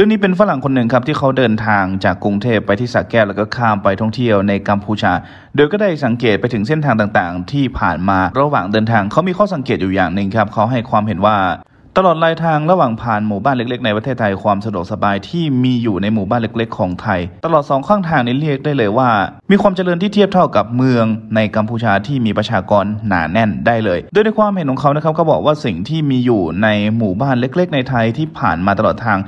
รื่องนี้เป็นฝรั่งคนหนึ่งครับที่เขาเดินทางจากกรุงเทพไปที่สระแก้วแล้วก็ข้ามไปท่องเที่ยว ในกัมพูชา โดยก็ได้สังเกตไปถึงเส้นทางต่างๆ ที่ผ่านมาระหว่างเดินทาง เขามีข้อสังเกตอยู่อย่างหนึ่งครับเขาให้ความเห็นว่า ตลอดรายทางระหว่างผ่านหมู่บ้านเล็ก ๆ ในประเทศไทยความสะดวกสบาย ที่มีอยู่ในหมู่บ้านเล็ก ๆ ของไทย ตลอดสองข้างทางนี้เรียกได้เลยว่า มีความเจริญที่เทียบเท่ากับเมืองในกัมพูชาที่มีประชากรหนาแน่นได้เลยโดยในความเห็นของเขานะครับเขาบอกว่าสิ่งที่มีอยู่ในหมู่บ้านเล็ก ๆ ในไทยที่ผ่านมาตลอดทาง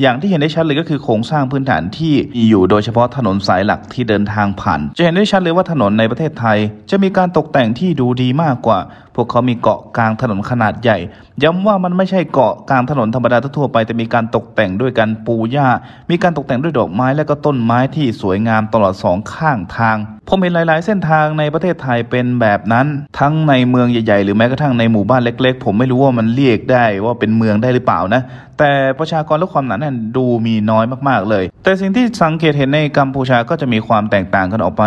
อย่างที่เห็นได้ชัดเลยก็คือโครงสร้างพื้นฐานที่มีอยู่โดยเฉพาะถนนสายหลักที่เดินทางผ่าน จะเห็นได้ชัดเลยว่าถนนในประเทศไทยจะมีการตกแต่งที่ดูดีมากกว่า พวกเขามีเกาะกลางถนนขนาดใหญ่ ย้ำว่ามันไม่ใช่เกาะกลางถนนธรรมดาทั่วไป แต่มีการตกแต่งด้วยการปูหญ้า มีการตกแต่งด้วยดอกไม้และก็ต้นไม้ที่สวยงามตลอดสองข้างทางผมเห็นหลายๆ เส้นทางในประเทศไทยเป็นแบบนั้น ทั้งในเมืองใหญ่ ๆ หรือแม้กระทั่งในหมู่บ้านเล็กๆ ผมไม่รู้ว่ามันเรียกได้ว่าเป็นเมืองได้หรือเปล่านะ แต่ประชากรและความหนาแน่นดูมีน้อยมากๆเลย แต่สิ่งที่สังเกตเห็นในกัมพูชาก็จะมีความแตกต่างกันออกไป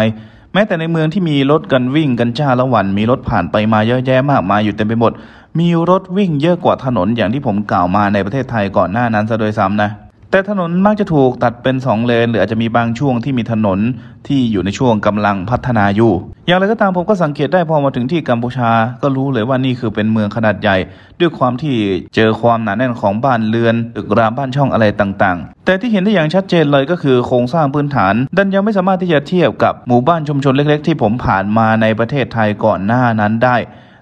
แม้แต่ในเมืองที่มีรถกันวิ่งกันจ้าละวันมีรถผ่านไปมาเยอะแยะมากมายอยู่เต็มไปหมดมีรถวิ่งเยอะกว่าถนนอย่างที่ผมกล่าวมาในประเทศไทยก่อนหน้านั้นซะโดยซ้ำนะแต่ถนนมักจะถูกตัดเป็น 2เลนหรืออาจจะมีบางช่วงที่มีถนนที่อยู่ในช่วงกำลังพัฒนาอยู่ อย่างไรก็ตามผมก็สังเกตได้พอมาถึงที่กัมพูชาก็รู้เลยว่านี่คือเป็นเมืองขนาดใหญ่ ด้วยความที่เจอความหนาแน่นของบ้านเรือนตึกรามบ้านช่องอะไรต่างๆ แต่ที่เห็นได้อย่างชัดเจนเลยก็คือโครงสร้างพื้นฐานดันยังไม่สามารถที่จะเทียบกับหมู่บ้านชุมชนเล็ก ๆ ที่ผมผ่านมาในประเทศไทยก่อนหน้านั้นได้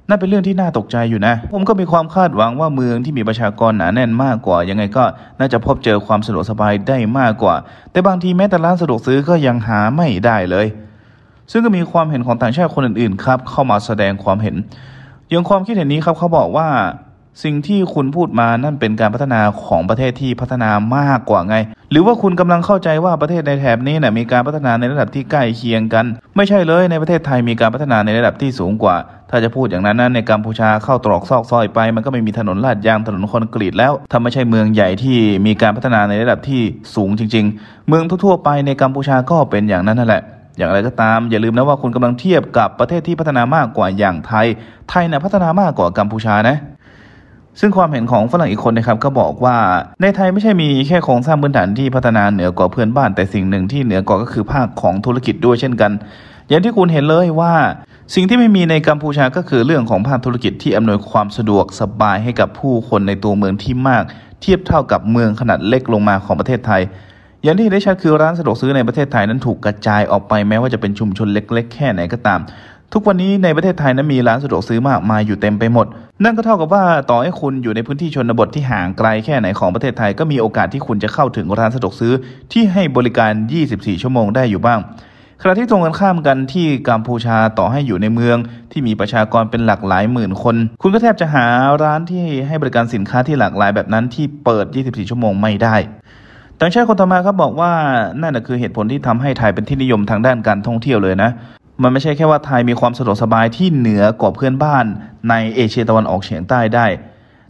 น่าเป็นเรื่องที่น่าตกใจอยู่นะ ผมก็มีความคาดหวังว่าเมืองที่มีประชากรหนาแน่นมากกว่ายังไงก็ น่าจะพบเจอความสะดวกสบายได้มากกว่า แต่บางทีแม้แต่ร้านสะดวกซื้อก็ยังหาไม่ได้เลย ซึ่งก็มีความเห็นของต่างชาติคนอื่นๆ ครับ เข้ามาแสดงความเห็น อย่างความคิดเห็นนี้ครับเขาบอกว่าสิ่งที่คุณพูดมานั่นเป็นการพัฒนาของประเทศที่พัฒนามากกว่าไงหรือว่าคุณกำลังเข้าใจว่าประเทศในแถบนี้นะ่ะมีการพัฒนาในระดับที่ใกล้เคียงกัน ไม่ใช่เลยในประเทศไทยมีการพัฒนาในระดับที่สูงกว่า ถ้าจะพูดอย่างนั้นนะในกัมพูชาเข้าตรอกซอกซอยไป มันก็ไม่มีถนนลาดยางถนนคอนกรีตแล้วทำไม่ใช่เมืองใหญ่ที่มีการพัฒนาในระดับที่สูงจริง ๆ เมืองทั่ว ๆ ไปในกัมพูชาก็เป็นอย่างนั้นนั่นแหละอย่างไรก็ตามอย่าลืมนะว่าคุณกำลังเทียบกับประเทศที่พัฒนามากกว่าอย่างไทยไทยนะ่ะพัฒนามากกว่ากัมพูชานะซึ่งความเห็นของฝรั่งอีกคนนะครับก็บอกว่าในไทยไม่ใช่มีแค่โครงสร้างพื้นฐานที่พัฒนาเหนือกว่าเพื่อนบ้านแต่สิ่งหนึ่งที่เหนือกว่าก็คือภาคของธุรกิจด้วยเช่นกัน อย่างที่คุณเห็นเลยว่า สิ่งที่ไม่มีในกัมพูชาก็คือเรื่องของภาคธุรกิจที่อำนวยความสะดวกสบายให้กับผู้คนในตัวเมืองที่มาก เทียบเท่ากับเมืองขนาดเล็กลงมาของประเทศไทย อย่างที่ได้ชัดคือร้านสะดวกซื้อในประเทศไทยนั้นถูกกระจายออกไปแม้ว่าจะเป็นชุมชนเล็ก ๆ แค่ไหนก็ตามทุกวันนี้ในประเทศไทยนั้นมีร้านสะดวกซื้อมากมายอยู่เต็มไปหมด นั่นก็เท่ากับว่าต่อให้คุณอยู่ในพื้นที่ชนบทที่ห่างไกลแค่ไหนของประเทศไทยก็มีโอกาสที่คุณจะเข้าถึงร้านสะดวกซื้อที่ให้บริการ 24 ชั่วโมงได้อยู่บ้าง ขณะที่ตรงกันข้ามกันที่กัมพูชาต่อให้อยู่ในเมืองที่มีประชากรเป็นหลักหลายหมื่นคน คุณก็แทบจะหาร้านที่ให้บริการสินค้าที่หลากหลายแบบนั้นที่เปิด 24 ชั่วโมงไม่ได้ต่างชาติคนต่อมาครับบอกว่านั่นคือเหตุผลที่ทำให้ไทยเป็นที่นิยมทางด้านการท่องเที่ยวเลยนะมันไม่ใช่แค่ว่าไทยมีความสะดวกสบายที่เหนือกว่าเพื่อนบ้านในเอเชียตะวันออกเฉียงใต้ได้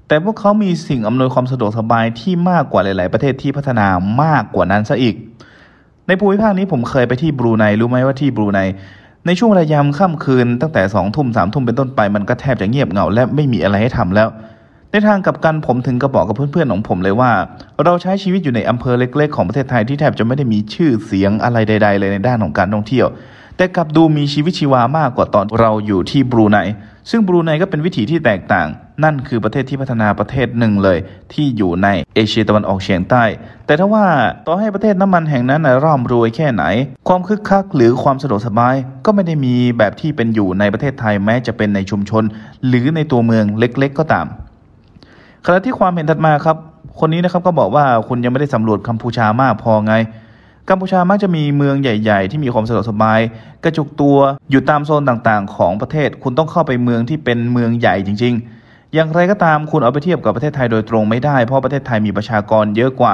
แต่พวกเขามีสิ่งอำนวยความสะดวกสบายที่มากกว่าหลาย ๆประเทศที่พัฒนามากกว่านั้นซะอีก ในภูมิภาคนี้ผมเคยไปที่บรูไนรู้ไหมว่าที่บรูไนในช่วงระยามค่ำคืนตั้งแต่สองทุ่มสามทุ่มเป็นต้นไปมันก็แทบจะเงียบเหงาและไม่มีอะไรให้ทำแล้ว ในทางกลับกันผมถึงกระบอกกับเพื่อน ๆ ของผมเลยว่า เราใช้ชีวิตอยู่ในอำเภอเล็ก ๆ ของประเทศไทยที่แทบจะไม่ได้มีชื่อเสียงอะไรใด ๆ เลยในด้านของการท่องเที่ยวแต่กลับดูมีชีวิตชีวามากกว่าตอนเราอยู่ที่บรูไนซึ่งบรูไนก็เป็นวิถีที่แตกต่าง นั่นคือประเทศที่พัฒนาประเทศหนึ่งเลย ที่อยู่ในเอเชียตะวันออกเฉียงใต้ แต่ถ้าว่าต่อให้ประเทศน้ำมันแห่งนั้นร่ำรวยแค่ไหน ความคึกคักหรือความสะดวกสบายก็ไม่ได้มีแบบที่เป็นอยู่ในประเทศไทยแม้จะเป็นในชุมชน หรือในตัวเมืองเล็กๆ ก็ตาม ขณะที่ความเห็นถัดมาครับ คนนี้นะครับก็บอกว่าคุณยังไม่ได้สำรวจกัมพูชามากพอไงกัมพูชามักจะมีเมืองใหญ่ ๆ ที่มีความสะดวกสบาย กระจุกตัวอยู่ตามโซนต่างๆ ของประเทศคุณต้องเข้าไปเมืองที่เป็นเมืองใหญ่จริงๆ อย่างไรก็ตามคุณเอาไปเทียบกับประเทศไทยโดยตรงไม่ได้ เพราะประเทศไทยมีประชากรเยอะกว่า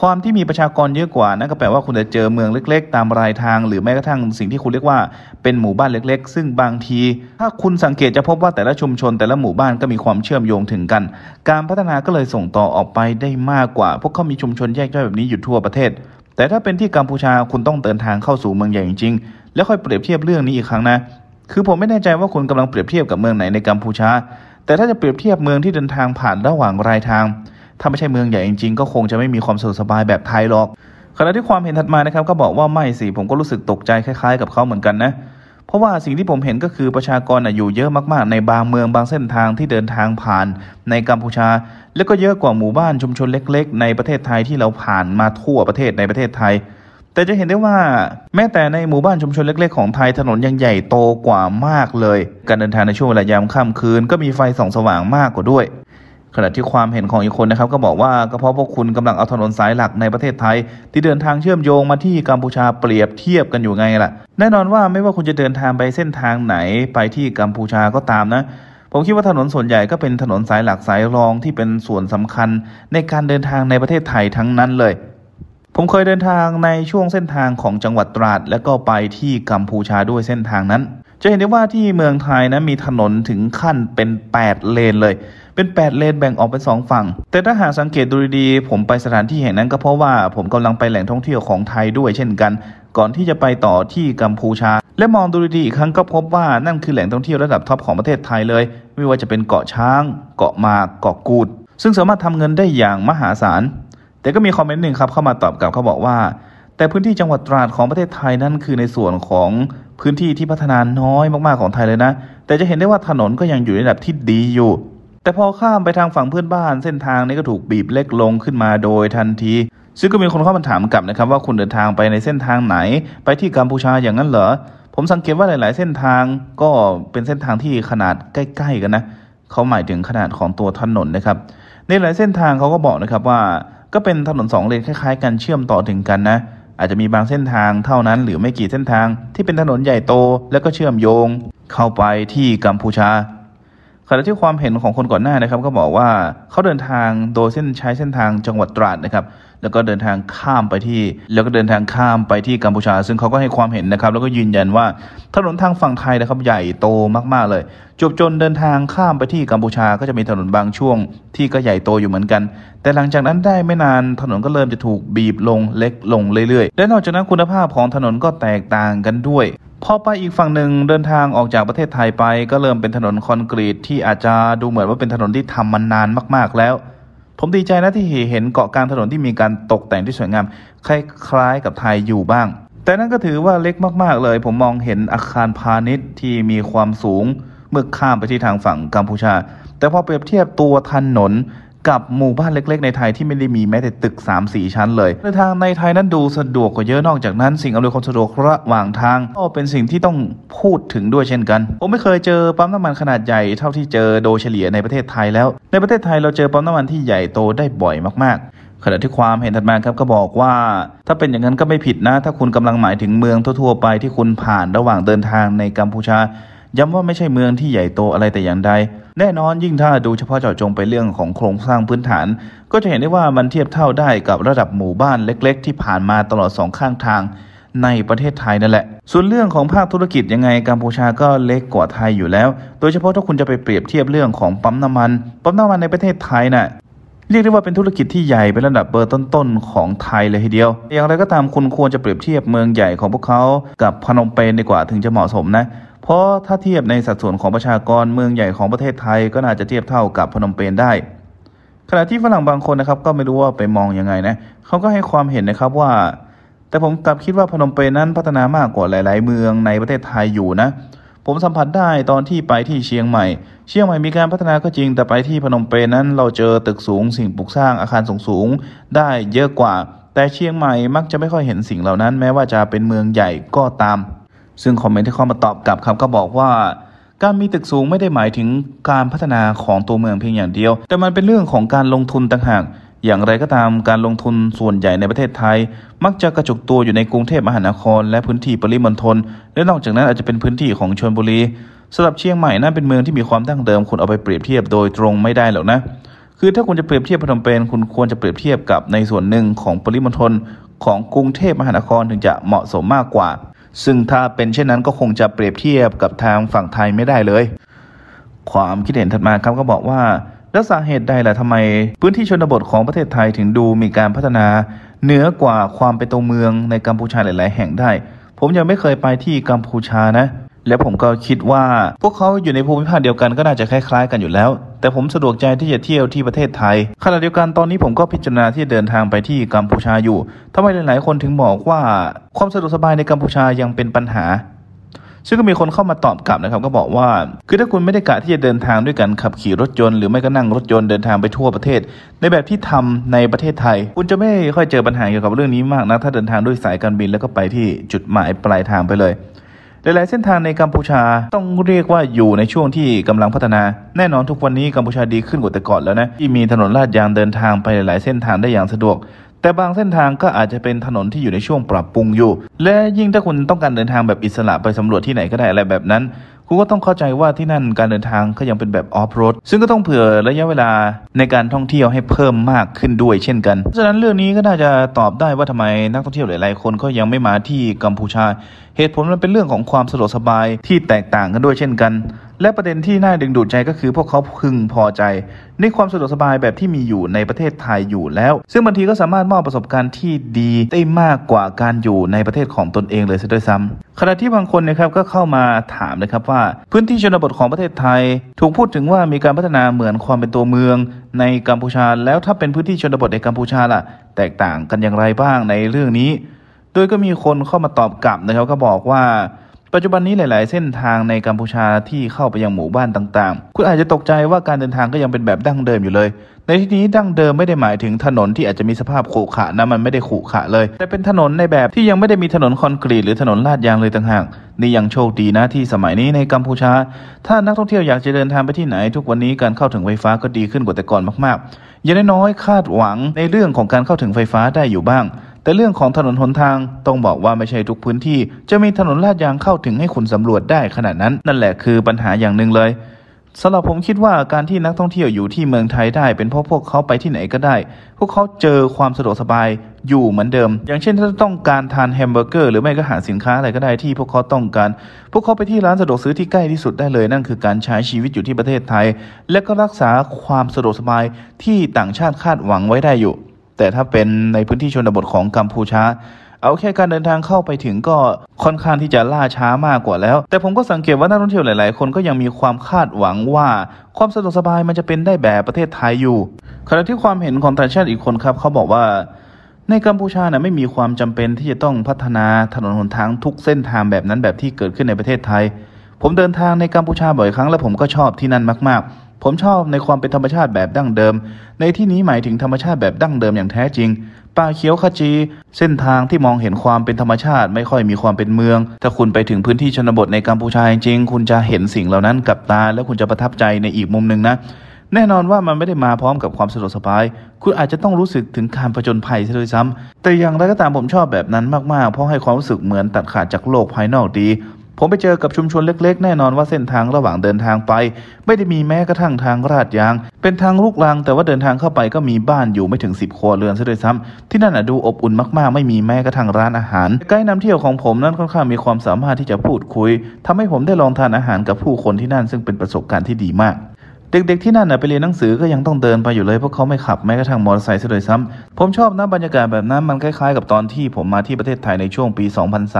ความที่มีประชากรเยอะกว่านั่นก็แปลว่าคุณจะเจอเมืองเล็ก ๆ ตามรายทางหรือแม้กระทั่งสิ่งที่คุณเรียกว่าเป็นหมู่บ้านเล็ก ๆ ซึ่งบางที ถ้าคุณสังเกตจะพบว่าแต่ละชุมชนแต่ละหมู่บ้านก็มีความเชื่อมโยงถึงกัน การพัฒนาก็เลยส่งต่อออกไปได้มากกว่าพวกเขามีชุมชนแยกย่อยแบบนี้อยู่ทั่วประเทศแต่ถ้าเป็นที่กัมพูชาคุณต้องเดินทางเข้าสู่เมืองใหญ่จริงๆแล้วค่อยเปรียบเทียบเรื่องนี้อีกครั้งนะ คือผมไม่แน่ใจว่าคุณกำลังเปรียบเทียบกับเมืองไหนในกัมพูชา แต่ถ้าจะเปรียบเทียบเมืองที่เดินทางผ่านระหว่างรายทาง ถ้าไม่ใช่เมืองใหญ่จริง ๆ ก็คงจะไม่มีความสะดวกสบายแบบไทยหรอก ขณะที่ความเห็นถัดมานะครับก็บอกว่าไม่สิผมก็รู้สึกตกใจคล้ายๆกับเขาเหมือนกันนะเพราะว่าสิ่งที่ผมเห็นก็คือประชากรอยู่เยอะมาก ๆ ในบางเมืองบางเส้นทางที่เดินทางผ่านในกัมพูชา แล้วก็เยอะกว่าหมู่บ้านชุมชนเล็กๆ ในประเทศไทยที่เราผ่านมาทั่วประเทศในประเทศไทย แต่จะเห็นได้ว่าแม้แต่ในหมู่บ้านชุมชนเล็ก ๆ ของไทยถนนยังใหญ่โตกว่ามากเลยการเดินทางในช่วงเวลายามค่ำคืน ก็มีไฟส่องสว่างมากกว่าด้วยขณะที่ความเห็นของอีกคนนะครับก็บอกว่าก็เพราะพวกคุณกำลังเอาถนนสายหลักในประเทศไทย ที่เดินทางเชื่อมโยงมาที่กัมพูชาเปรียบเทียบกันอยู่ไงล่ะแน่นอนว่าไม่ว่าคุณจะเดินทางไปเส้นทางไหนไปที่กัมพูชาก็ตามนะผมคิดว่าถนนส่วนใหญ่ก็เป็นถนนสายหลักสายรองที่เป็นส่วนสำคัญในการเดินทางในประเทศไทยทั้งนั้นเลย ผมเคยเดินทางในช่วงเส้นทางของจังหวัดตราดและก็ไปที่กัมพูชาด้วยเส้นทางนั้น จะเห็นได้ว่าที่เมืองไทยนะมีถนนถึงขั้นเป็น 8 เลนเลยเป็น 8 เลนแบ่งออกเป็น2ฝั่ง แต่ถ้าหากสังเกตดูดีๆผมไปสถานที่แห่งนั้นก็เพราะว่าผมกำลังไปแหล่งท่องเที่ยวของไทยด้วยเช่นกัน ก่อนที่จะไปต่อที่กัมพูชา และมองดูดีๆอีกครั้งก็พบว่านั่นคือแหล่งท่องเที่ยวระดับท็อปของประเทศไทยเลย ไม่ว่าจะเป็นเกาะช้าง เกาะมา เกาะกูด ซึ่งสามารถทำเงินได้อย่างมหาศาล แต่ก็มีคอมเมนต์หนึ่งครับเข้ามาตอบกลับเขาบอกว่า แต่พื้นที่จังหวัดตราดของประเทศไทยนั่นคือในส่วนของพื้นที่ที่พัฒนาน้อยมากๆของไทยเลยนะ แต่จะเห็นได้ว่าถนนก็ยังอยู่ในระดับที่ดีอยู่แต่พอข้ามไปทางฝั่งเพื่อนบ้านเส้นทางนี้ก็ถูกบีบเล็กลงขึ้นมาโดยทันที ซึ่งก็มีคนเข้ามาถามกลับนะครับว่าคุณเดินทางไปในเส้นทางไหนไปที่กัมพูชาอย่างนั้นเหรอผมสังเกตว่าหลายๆ เส้นทางก็เป็นเส้นทางที่ขนาดใกล้ ๆกันนะเขาหมายถึงขนาดของตัวถนนนะครับในหลายเส้นทางเขาก็บอกนะครับว่า ก็เป็นถนนสองเลนคล้ายๆกันเชื่อมต่อถึงกันนะ อาจจะมีบางเส้นทางเท่านั้นหรือไม่กี่เส้นทาง ที่เป็นถนนใหญ่โต และก็เชื่อมโยงเข้าไปที่กัมพูชาขณะที่ความเห็นของคนก่อนหน้านะครับก็บอกว่าเขาเดินทางโดยเส้นใช้เส้นทางจังหวัดตราดนะครับแล้วก็เดินทางข้ามไปที่ แล้วก็เดินทางข้ามไปที่กัมพูชาซึ่งเขาก็ให้ความเห็นนะครับ แล้วก็ยืนยันว่า ถนนทางฝั่งไทยนะครับใหญ่โตมากๆเลยจบจนเดินทางข้ามไปที่กัมพูชาก็จะมีถนนบางช่วงที่ก็ใหญ่โตอยู่เหมือนกัน แต่หลังจากนั้นได้ไม่นานถนนก็เริ่มจะถูกบีบลงเล็กลงเรื่อย ๆ และนอกจากนั้นคุณภาพของถนนก็แตกต่างกันด้วย พอไปอีกฝั่งหนึ่งเดินทางออกจากประเทศไทยไป ก็เริ่มเป็นถนนคอนกรีต ที่อาจจะดูเหมือนว่าเป็นถนนที่ทำมานานมาก ๆแล้วผมดีใจนะที่เห็นเกาะกลางถนนที่มีการตกแต่งที่สวยงาม คล้ายๆกับไทยอยู่บ้าง แต่นั่นก็ถือว่าเล็กมาก ๆเลยผมมองเห็นอาคารพาณิชย์ที่มีความสูงเมื่อข้ามไปที่ทางฝั่งกัมพูชา แต่พอเปรียบเทียบตัวถนนกับหมู่บ้านเล็กๆ ในไทยที่ไม่ได้มีแม้แต่ตึก3 4 ชั้นเลยในทางในไทยนั้นดูสะดวกกว่าเยอะนอกจากนั้น สิ่งอำนวยความสะดวกระหว่างทางก็เป็นสิ่งที่ต้องพูดถึงด้วยเช่น กันผมไม่เคยเจอปั๊มน้ำมันขนาดใหญ่เท่าที่เจอโดยเฉลี่ยในประเทศไทยแล้ว ในประเทศไทยเราเจอปั๊มน้ำมันที่ใหญ่โตได้บ่อยมากๆ ขณะที่ความเห็นถัดมาครับก็บอกว่า ถ้าเป็นอย่างนั้นก็ไม่ผิดนะถ้าคุณกำลังหมายถึงเมืองทั่วๆไปที่คุณผ่านระหว่างเดินทางในกัมพูชาย้ำว่าไม่ใช่เมืองที่ใหญ่โตอะไรแต่อย่างใด แน่นอนยิ่งถ้าดูเฉพาะเจาะจงไปเรื่องของโครงสร้างพื้นฐาน ก็จะเห็นได้ว่ามันเทียบเท่าได้กับระดับหมู่บ้านเล็กๆ ที่ผ่านมาตลอดสองข้างทางในประเทศไทยนั่นแหละ ส่วนเรื่องของภาคธุรกิจยังไงกัมพูชาก็เล็กกว่าไทยอยู่แล้ว โดยเฉพาะถ้าคุณจะไปเปรียบเทียบเรื่องของปั๊มน้ำมัน ปั๊มน้ำมันในประเทศไทยนะ่ะเรียกได้ว่าเป็นธุรกิจที่ใหญ่เป็นระดับเบอร์ต้นๆของไทยเลยทีเดียว อย่างไรก็ตามคุณควรจะเปรียบเทียบเมืองใหญ่ของพวกเขา กับพนมเปญดีกว่าถึงจะเหมาะสมนะเพราะถ้าเทียบในสัดส่วนของประชากรเมืองใหญ่ของประเทศไทย ก็น่าจะเทียบเท่ากับพนมเปญได้ ขณะที่ฝรั่งบางคนนะครับ ก็ไม่รู้ว่าไปมองยังไงนะ เขาก็ให้ความเห็นนะครับว่า แต่ผมกลับคิดว่าพนมเปญนั้นพัฒนามากกว่าหลายๆเมืองในประเทศไทยอยู่นะ ผมสัมผัสได้ตอนที่ไปที่เชียงใหม่ เชียงใหม่มีการพัฒนาก็จริง แต่ไปที่พนมเปญนั้น เราเจอตึกสูงสิ่งปลูกสร้างอาคารสูงสูง ได้เยอะกว่า แต่เชียงใหม่มักจะไม่ค่อยเห็นสิ่งเหล่านั้นแม้ว่าจะเป็นเมืองใหญ่ก็ตามซึ่งคอมเมนต์ที่เข้ามาตอบกลับครับก็บอกว่า การมีตึกสูงไม่ได้หมายถึงการพัฒนาของตัวเมืองเพียงอย่างเดียว แต่มันเป็นเรื่องของการลงทุนต่างหากอย่างไรก็ตามการลงทุนส่วนใหญ่ในประเทศไทย มักจะกระจุกตัวอยู่ในกรุงเทพมหานคร และพื้นที่ปริมณฑลและนอกจากนั้นอาจจะเป็นพื้นที่ของชลบุรีสำหรับเชียงใหม่นั่นเป็นเมืองที่มีความตั้งเดิม คุณเอาไปเปรียบเทียบโดยตรงไม่ได้หรอกนะ คือถ้าคุณจะเปรียบเทียบพนมเปญคุณควรจะเปรียบเทียบกับในส่วนหนึ่งของปริมณฑลของกรุงเทพมหานครถึงจะเหมาะสมมากกว่าซึ่งถ้าเป็นเช่นนั้นก็คงจะเปรียบเทียบกับทางฝั่งไทยไม่ได้เลย ความคิดเห็นถัดมาครับก็บอกว่าแล้วสาเหตุใดล่ะทำไม พื้นที่ชนบทของประเทศไทยถึงดูมีการพัฒนาเหนือกว่าความเป็นตัวเมืองในกัมพูชาหลายๆแห่งได้ ผมยังไม่เคยไปที่กัมพูชานะและผมก็คิดว่า พวกเขาอยู่ในภูมิภาคเดียวกันก็น่าจะคล้ายๆกันอยู่แล้ว แต่ผมสะดวกใจที่จะเที่ยวที่ประเทศไทยขณะเดียวกันตอนนี้ผมก็พิจารณาที่เดินทางไปที่กัมพูชาอยู่ทำไมหลายๆคนถึงบอกว่าความสะดวกสบายในกัมพูชายังเป็นปัญหา ซึ่งก็มีคนเข้ามาตอบกลับนะครับ ก็บอกว่าคือถ้าคุณไม่ได้กะที่จะเดินทางด้วยกันขับขี่รถยนต์หรือไม่ก็นั่งรถยนต์เดินทางไปทั่วประเทศ ในแบบที่ทำในประเทศไทยคุณจะไม่ค่อยเจอปัญหาเกี่ยวกับเรื่องนี้มากนะถ้าเดินทางด้วยสายการบินแล้วก็ไปที่จุดหมายปลายทางไปเลยหลายๆเส้นทางในกัมพูชาต้องเรียกว่าอยู่ในช่วงที่กำลังพัฒนา แน่นอนทุกวันนี้กัมพูชาดีขึ้นกว่าแต่ก่อนแล้วนะที่มีถนนลาดยางเดินทางไปหลายๆเส้นทางได้อย่างสะดวก แต่บางเส้นทางก็อาจจะเป็นถนนที่อยู่ในช่วงปรับปรุงอยู่ และยิ่งถ้าคุณต้องการเดินทางแบบอิสระไปสำรวจที่ไหนก็ได้อะไรแบบนั้นกูก็ต้องเข้าใจว่าที่นั่นการเดินทางก็ยังเป็นแบบออฟโรดซึ่งก็ต้องเผื่อระยะเวลาในการท่องเที่ยวให้เพิ่มมากขึ้นด้วยเช่น กันฉะนั้นเรื่องนี้ก็น่าจะตอบได้ว่าทำไมนักท่องเที่ยวหลาย ๆ คนก็ยังไม่มาที่กัมพูชา เหตุผลมันเป็นเรื่องของความสะดวกสบายที่แตกต่างกันด้วยเช่นกันและประเด็นที่น่าดึงดูดใจก็คือพวกเขาพึงพอใจ ในความสะดวกสบายแบบที่มีอยู่ในประเทศไทยอยู่แล้ว ซึ่งบางทีก็สามารถมอบประสบการณ์ที่ดีได้มากกว่าการอยู่ในประเทศของตนเองเลยซะด้วยซ้ำ ขณะที่บางคนนะครับก็เข้ามาถามนะครับว่า พื้นที่ชนบทของประเทศไทย ถูกพูดถึงว่ามีการพัฒนาเหมือนความเป็นตัวเมือง ในกัมพูชาแล้วถ้าเป็นพื้นที่ชนบทในกัมพูชาล่ะแตกต่างกันอย่างไรบ้างในเรื่องนี้ โดยก็มีคนเข้ามาตอบกลับนะครับก็บอกว่าปัจจุบันนี้หลายๆ เส้นทางในกัมพูชาที่เข้าไปยังหมู่บ้านต่าง ๆ คุณอาจจะตกใจว่าการเดินทางก็ยังเป็นแบบดั้งเดิมอยู่เลย ในที่นี้ดั้งเดิมไม่ได้หมายถึงถนนที่อาจจะมีสภาพขรุขระนะมันไม่ได้ขรุขระเลย แต่เป็นถนนในแบบที่ยังไม่ได้มีถนนคอนกรีตหรือถนนลาดยางเลยต่างหากนี่ยังโชคดีนะที่สมัยนี้ในกัมพูชา ถ้านักท่องเที่ยวอยากจะเดินทางไปที่ไหน ทุกวันนี้การเข้าถึงไฟฟ้าก็ดีขึ้นกว่าแต่ก่อนมาก ๆ อย่างน้อยคาดหวังในเรื่องของการเข้าถึงไฟฟ้าได้อยู่บ้างแต่เรื่องของถนนหนทางต้องบอกว่าไม่ใช่ทุกพื้นที่ จะมีถนนลาดยางเข้าถึงให้คุณสำรวจได้ขนาดนั้น นั่นแหละ คือปัญหาอย่างหนึ่งเลยสำหรับผมคิดว่าการที่นักท่องเที่ยวอยู่ที่เมืองไทยได้ เป็นเพราะพวกเขาไปที่ไหนก็ได้ พวกเขาเจอความสะดวกสบายอยู่เหมือนเดิม อย่างเช่น ถ้าต้องการทานแฮมเบอร์เกอร์หรือไม่ก็หาสินค้าอะไรก็ได้ที่พวกเขาต้องการพวกเขาไปที่ร้านสะดวกซื้อที่ใกล้ที่สุดได้เลย นั่นคือการใช้ชีวิตอยู่ที่ประเทศไทย และก็รักษาความสะดวกสบายที่ต่างชาติคาดหวังไว้ได้อยู่แต่ถ้าเป็นในพื้นที่ชนบทของกัมพูชา เอาแค่การเดินทางเข้าไปถึงก็ค่อนข้างที่จะล่าช้ามากกว่าแล้ว แต่ผมก็สังเกตว่านักท่องเที่ยวหลาย ๆ คนก็ยังมีความคาดหวังว่า ความสะดวกสบายมันจะเป็นได้แบบประเทศไทยอยู่ ขณะที่ความเห็นของต่างชาติอีกคนครับเขาบอกว่า ในกัมพูชานะไม่มีความจำเป็นที่จะต้องพัฒนาถนนหนทางทุกเส้นทางแบบนั้นแบบที่เกิดขึ้นในประเทศไทย ผมเดินทางในกัมพูชาบ่อยครั้ง และผมก็ชอบที่นั่นมาก ๆผมชอบในความเป็นธรรมชาติแบบดั้งเดิม ในที่นี้หมายถึงธรรมชาติแบบดั้งเดิมอย่างแท้จริง ป่าเขียวขจี เส้นทางที่มองเห็นความเป็นธรรมชาติไม่ค่อยมีความเป็นเมือง ถ้าคุณไปถึงพื้นที่ชนบทในกัมพูชาจริงคุณจะเห็นสิ่งเหล่านั้นกับตา แล้วคุณจะประทับใจในอีกมุมหนึ่งนะ แน่นอนว่ามันไม่ได้มาพร้อมกับความสะดวกสบาย คุณอาจจะต้องรู้สึกถึงการผจญภัยซะด้วยซ้ำ แต่อย่างไรก็ตามผมชอบแบบนั้นมาก ๆ เพราะให้ความรู้สึกเหมือนตัดขาดจากโลกภายนอกดีผมไปเจอกับชุมชนเล็กๆแน่นอนว่าเส้นทางระหว่างเดินทางไป ไม่ได้มีแม้กระทั่งทางราดยาง เป็นทางลูกลังแต่ว่าเดินทางเข้าไปก็มีบ้านอยู่ไม่ถึง 10ครัวเรือนซะด้วยซ้ำ ที่นั่นดูอบอุ่นมากๆไม่มีแม้กระทั่งร้านอาหารใกล้นาเที่ยวของผมนั้นค่อนข้างมีความสามารถที่จะพูดคุย ทำให้ผมได้ลองทานอาหารกับผู้คนที่นั่นซึ่งเป็นประสบการณ์ที่ดีมากเด็กๆที่นั่นน่ะไปเรียนหนังสือก็ยังต้องเดินไปอยู่เลยเพราะเขาไม่ขับแม้กระทั่งมอเตอร์ไซค์ซะเลยซ้ำ ผมชอบนะบรรยากาศแบบนั้นมันคล้ายๆกับตอนที่ผมมาที่ประเทศไทยในช่วงปี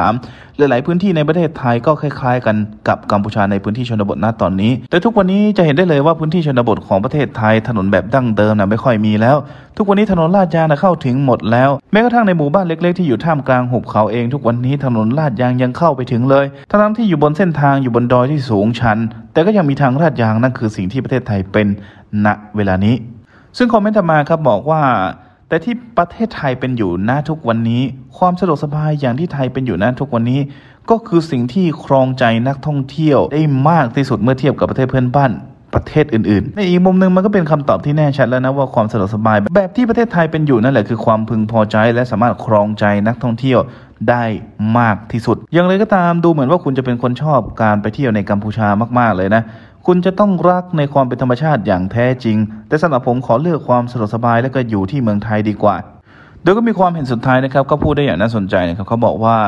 2003 หลายๆ พื้นที่ในประเทศไทยก็คล้าย ๆ กันกับกัมพูชาในพื้นที่ชนบทณตอนนี้ แต่ทุกวันนี้จะเห็นได้เลยว่าพื้นที่ชนบทของประเทศไทย ถนนแบบดั้งเดิมน่ะไม่ค่อยมีแล้วทุกวันนี้ถนนลาดยางเข้าถึงหมดแล้วแม้กระทั่งในหมู่บ้านเล็กๆที่อยู่ท่ามกลางหุบเขาเองทุกวันนี้ถนนลาดยางยังเข้าไปถึงเลยทั้งที่อยู่บนเส้นทางอยู่บนดอยที่สูงชันแต่ก็ยังมีทางลาดยางนั่นคือสิ่งที่ประเทศไทยเป็นณเวลานี้ ซึ่งคอมเมนต์มาครับบอกว่า แต่ที่ประเทศไทยเป็นอยู่ณทุกวันนี้ ความสะดวกสบายอย่างที่ไทยเป็นอยู่ณทุกวันนี้ ก็คือสิ่งที่ครองใจนักท่องเที่ยวได้มากที่สุดเมื่อเทียบกับประเทศเพื่อนบ้านประเทศอื่นๆ ในอีกมุมหนึ่งมันก็เป็นคำตอบที่แน่ชัดแล้วนะ ว่าความสะดวกสบายแบบที่ประเทศไทยเป็นอยู่นั่นแหละคือความพึงพอใจและสามารถครองใจนักท่องเที่ยวได้มากที่สุด อย่างไรก็ตามดูเหมือนว่าคุณจะเป็นคนชอบการไปเที่ยวในกัมพูชามาก ๆเลยนะ คุณจะต้องรักในความเป็นธรรมชาติอย่างแท้จริง แต่สำหรับผมขอเลือกความสะดวกสบายและก็อยู่ที่เมืองไทยดีกว่า โดยก็มีความเห็นสุดท้ายนะครับก็พูดได้อย่างน่าสนใจนะครับเขาบอกว่า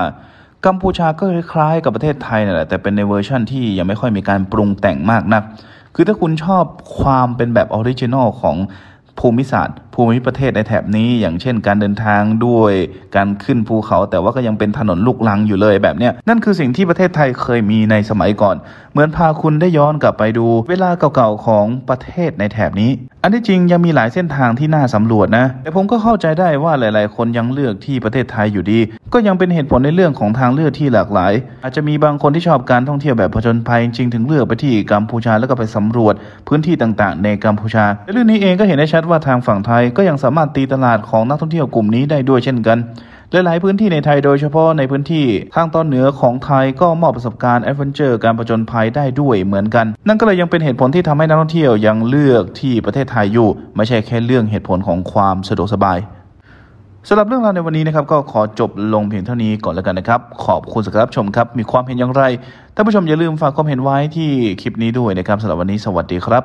กัมพูชาก็คล้ายๆ กับประเทศไทยนั่นแหละแต่เป็นในเวอร์ชั่นที่ยังไม่ค่อยมีการปรุงแต่งมากนักคือถ้าคุณชอบความเป็นแบบออริจินอลของภูมิศาสตร์ภูมิประเทศในแถบนี้อย่างเช่นการเดินทางด้วยการขึ้นภูเขาแต่ว่าก็ยังเป็นถนนลูกลังอยู่เลยแบบเนี้ยนั่นคือสิ่งที่ประเทศไทยเคยมีในสมัยก่อน เหมือนพาคุณได้ย้อนกลับไปดูเวลาเก่าๆ ของประเทศในแถบนี้ อันที่จริงยังมีหลายเส้นทางที่น่าสำรวจนะ แต่ผมก็เข้าใจได้ว่าหลายๆคนยังเลือกที่ประเทศไทยอยู่ดี ก็ยังเป็นเหตุผลในเรื่องของทางเลือกที่หลากหลาย อาจจะมีบางคนที่ชอบการท่องเที่ยวแบบผจญภัย จริงถึงเลือกไปที่กัมพูชาแล้วก็ไปสำรวจพื้นที่ต่างๆ ในกัมพูชาเรื่องนี้เองก็เห็นได้ชัดว่าทางฝั่งไทยก็ยังสามารถตีตลาดของนักท่องเที่ยวกลุ่มนี้ได้ด้วยเช่นกันลหลายพื้นที่ในไทยโดยเฉพาะในพื้นที่ทางตอนเหนือของไทยก็มอบประสบการณ์แอดเวนเจอร์ การประจนภัยได้ด้วยเหมือนกัน นั่นก็เลยยังเป็นเหตุผลที่ทำให้นักท่องเที่ยวยังเลือกที่ประเทศไทยอยู่ไม่ใช่แค่เรื่องเหตุผลของความสะดวกสบายสำหรับเรื่องราวในวันนี้นะครับก็ขอจบลงเพียงเท่านี้ก่อนแล้วกันนะครับขอบคุณสำหรับชมครับมีความเห็นอย่างไรท่านผู้ชมอย่าลืมฝากความเห็นไว้ที่คลิปนี้ด้วยนะครับสำหรับวันนี้สวัสดีครับ